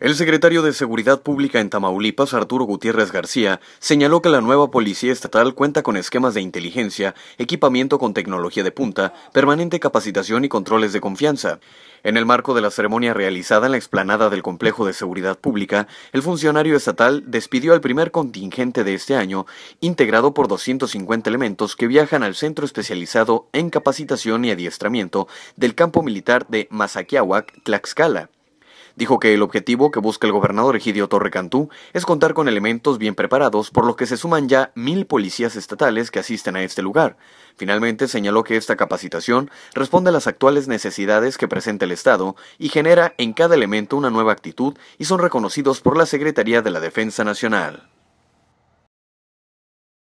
El secretario de Seguridad Pública en Tamaulipas, Arturo Gutiérrez García, señaló que la nueva policía estatal cuenta con esquemas de inteligencia, equipamiento con tecnología de punta, permanente capacitación y controles de confianza. En el marco de la ceremonia realizada en la explanada del Complejo de Seguridad Pública, el funcionario estatal despidió al primer contingente de este año, integrado por 250 elementos que viajan al centro especializado en capacitación y adiestramiento del campo militar de Mazaquiahuac, Tlaxcala. Dijo que el objetivo que busca el gobernador Egidio Torrecantú es contar con elementos bien preparados, por lo que se suman ya mil policías estatales que asisten a este lugar. Finalmente señaló que esta capacitación responde a las actuales necesidades que presenta el Estado y genera en cada elemento una nueva actitud y son reconocidos por la Secretaría de la Defensa Nacional.